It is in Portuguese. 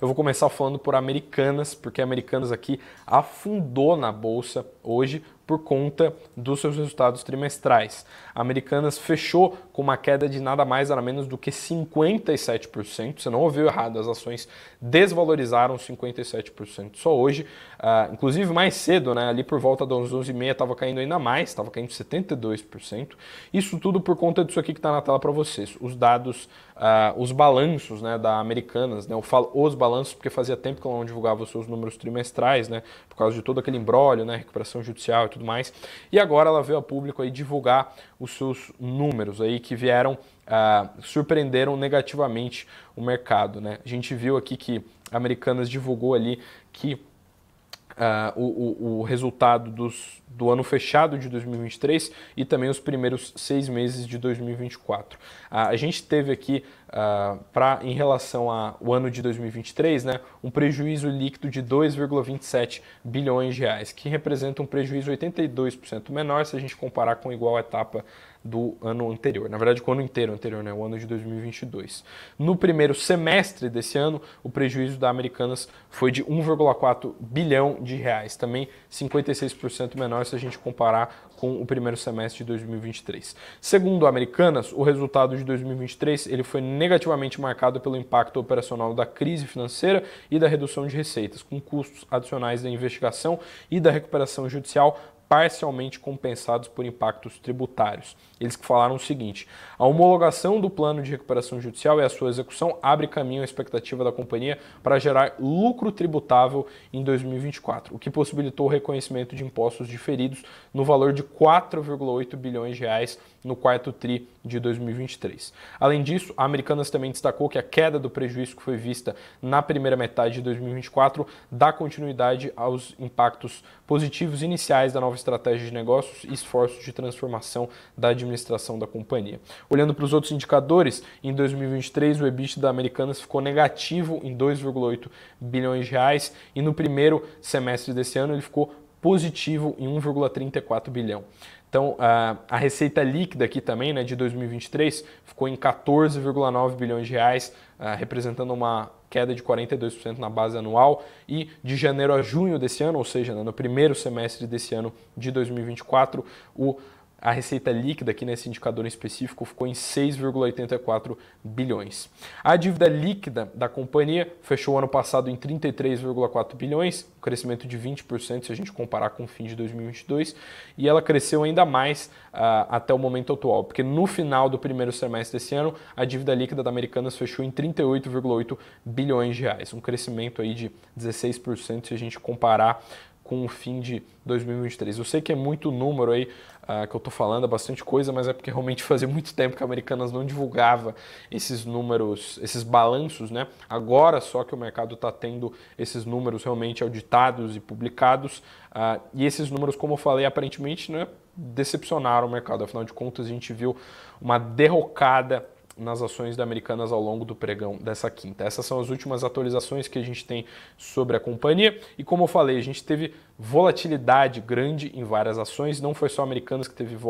Eu vou começar falando por Americanas, porque Americanas aqui afundou na bolsa hoje por conta dos seus resultados trimestrais. A Americanas fechou com uma queda de nada mais nada menos do que 57%. Você não ouviu errado, as ações desvalorizaram 57% só hoje. Uh, inclusive mais cedo, né, ali por volta das 11h30 estava caindo ainda mais, estava caindo 72%. Isso tudo por conta disso aqui que está na tela para vocês, os dados, uh, os balanços né, da Americanas. Né, eu falo os balanços porque fazia tempo que ela não divulgava os seus números trimestrais, né, por causa de todo aquele embrólio, né, recuperação judicial e tudo tudo mais. E agora ela veio a público aí divulgar os seus números aí que vieram, ah, surpreenderam negativamente o mercado, né? A gente viu aqui que Americanas divulgou ali que ah, o, o, resultado dos, do ano fechado de 2023 e também os primeiros seis meses de 2024. Ah, a gente teve aqui, ah, pra, em relação ao ano de 2023, né, um prejuízo líquido de 2,27 bilhões de reais, que representa um prejuízo 82% menor se a gente comparar com igual etapa do ano anterior. Na verdade, com o ano inteiro anterior, né? o ano de 2022. No primeiro semestre desse ano, o prejuízo da Americanas foi de 1,4 bilhão de de reais, também 56% menor se a gente comparar com o primeiro semestre de 2023. Segundo Americanas, o resultado de 2023 ele foi negativamente marcado pelo impacto operacional da crise financeira e da redução de receitas, com custos adicionais da investigação e da recuperação judicial parcialmente compensados por impactos tributários. Eles falaram o seguinte: a homologação do plano de recuperação judicial e a sua execução abre caminho à expectativa da companhia para gerar lucro tributável em 2024, o que possibilitou o reconhecimento de impostos diferidos no valor de 4,8 bilhões de reais no quarto tri de 2023. Além disso, a Americanas também destacou que a queda do prejuízo que foi vista na primeira metade de 2024 dá continuidade aos impactos positivos iniciais da nova estratégia de negócios e esforços de transformação da administração da companhia. Olhando para os outros indicadores, em 2023 o Ebit da Americanas ficou negativo em 2,8 bilhões de reais e no primeiro semestre desse ano ele ficou positivo em 1,34 bilhão. Então, a, a, receita líquida aqui também, né, de 2023, ficou em 14,9 bilhões de reais, representando uma queda de 42% na base anual. E de janeiro a junho desse ano, ou seja, né, no primeiro semestre desse ano de 2024, o a receita líquida aqui nesse né, indicador em específico ficou em 6,84 bilhões. A dívida líquida da companhia fechou o ano passado em 33,4 bilhões, um crescimento de 20% se a gente comparar com o fim de 2022, e ela cresceu ainda mais uh, até o momento atual, porque no final do primeiro semestre desse ano, a dívida líquida da Americanas fechou em 38,8 bilhões de reais, um crescimento aí de 16% se a gente comparar com o fim de 2023. Eu sei que é muito número aí ah, que eu estou falando, é bastante coisa, mas é porque realmente fazia muito tempo que a Americanas não divulgava esses números, esses balanços, né? Agora só que o mercado está tendo esses números realmente auditados e publicados, ah, e esses números, como eu falei, aparentemente né, decepcionaram o mercado. Afinal de contas, a gente viu uma derrocada nas ações da Americanas ao longo do pregão dessa quinta. Essas são as últimas atualizações que a gente tem sobre a companhia e como eu falei, a gente teve volatilidade grande em várias ações, não foi só Americanas que teve volatilidade